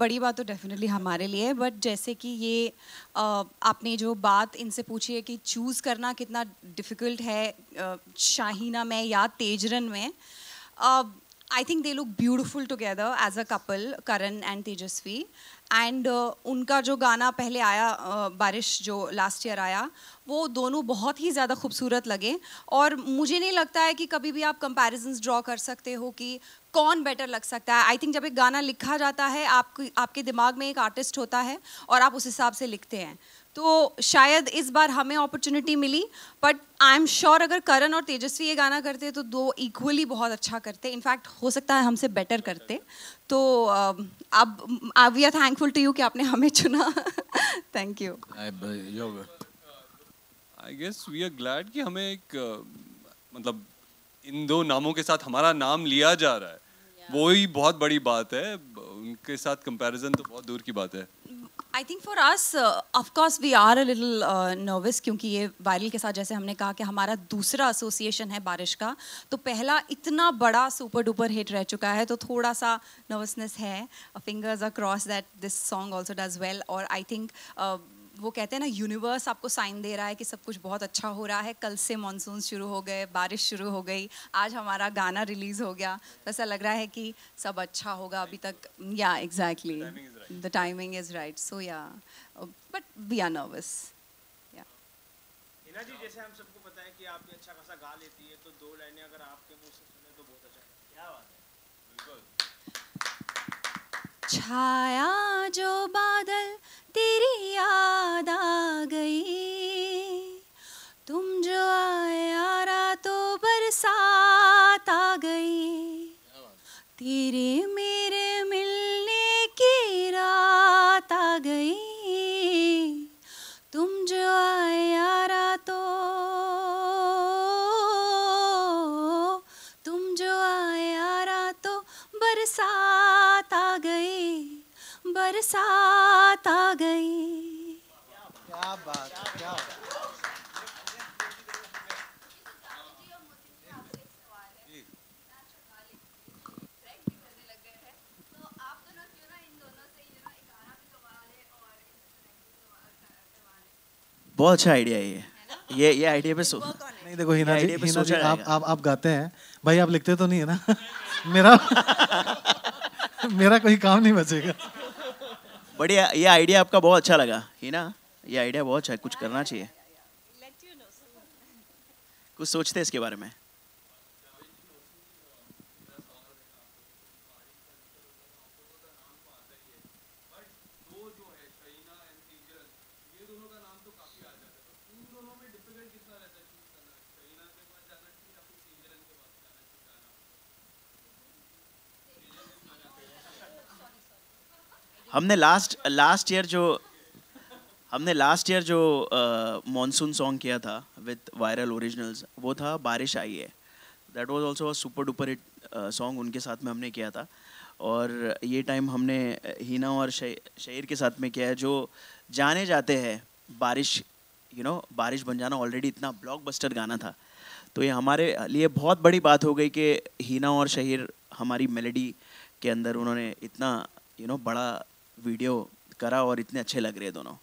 बड़ी बात तो डेफिनेटली हमारे लिए है बट जैसे कि ये आपने जो बात इनसे पूछी है कि चूज़ करना कितना डिफ़िकल्ट है शाहीना में या तेजरन में I think they look beautiful together as a couple Karan and Tejasswi and uh, उनका जो गाना पहले आया uh, बारिश जो लास्ट ईयर आया वो दोनों बहुत ही ज़्यादा खूबसूरत लगे और मुझे नहीं लगता है कि कभी भी आप कंपैरिजन्स ड्रॉ कर सकते हो कि कौन बेटर लग सकता है आई थिंक जब एक गाना लिखा जाता है आपको आपके दिमाग में एक आर्टिस्ट होता है और आप उस हिसाब से लिखते हैं तो शायद इस बार हमें अपॉर्चुनिटी मिली बट आई एम श्योर अगर करण और तेजस्वी ये गाना करते तो दो इक्वली बहुत अच्छा करते इनफैक्ट हो सकता है हमसे बेटर करते तो अब we are thankful thankful to you कि आपने हमें चुना thank you I guess we are glad कि हमें एक uh, मतलब इन दो नामों के साथ हमारा नाम लिया जा रहा है yeah. वो ही बहुत बड़ी बात है उनके साथ कंपैरिजन तो बहुत दूर की बात है I think for us of course we are a little nervous क्योंकि ये वायरल के साथ जैसे हमने कहा कि हमारा दूसरा एसोसिएशन है बारिश का तो पहला इतना बड़ा सुपर डुपर हिट रह चुका है तो थोड़ा सा नर्वसनेस है fingers are cross that this song also does well और आई थिंक वो कहते हैं ना यूनिवर्स आपको साइन दे रहा है कि सब कुछ बहुत अच्छा हो रहा है कल से मानसून शुरू हो गए बारिश शुरू हो गई आज हमारा गाना रिलीज़ हो गया तो ऐसा लग रहा है कि सब अच्छा होगा अभी तक yeah exactly the timing is right so yeah but we are nervous छाया जो बात साथ आ गई तेरे मेरे मिलने की रात आ गई तुम जो आए यारा तो तुम जो आए यारा तो बरसात आ गई बरसात आ गई क्या बात क्या बात बहुत अच्छा आइडिया ये ये ये आइडिया पे सो नहीं देखो हिना जी हिना जी आप आप आप गाते हैं भाई आप लिखते तो नहीं है ना मेरा मेरा कोई काम नहीं बचेगा बढ़िया ये आइडिया आपका बहुत अच्छा लगा हिना ये आइडिया बहुत अच्छा कुछ करना चाहिए कुछ सोचते हैं इसके बारे में हमने लास्ट लास्ट ईयर जो हमने लास्ट ईयर जो मॉनसून सॉन्ग किया था विद वायरल ओरिजिनल्स वो था बारिश आई है that was also super duper hit song उनके साथ में हमने किया था और ये टाइम हमने हीना और शहर के साथ में किया है जो जाने जाते हैं बारिश यू नो बारिश बन जाना ऑलरेडी इतना ब्लॉकबस्टर गाना था तो ये हमारे लिए बहुत बड़ी बात हो गई कि हीना और शहीर हमारी मेलेडी के अंदर उन्होंने इतना यू you नो know, बड़ा वीडियो करा और इतने अच्छे लग रहे दोनों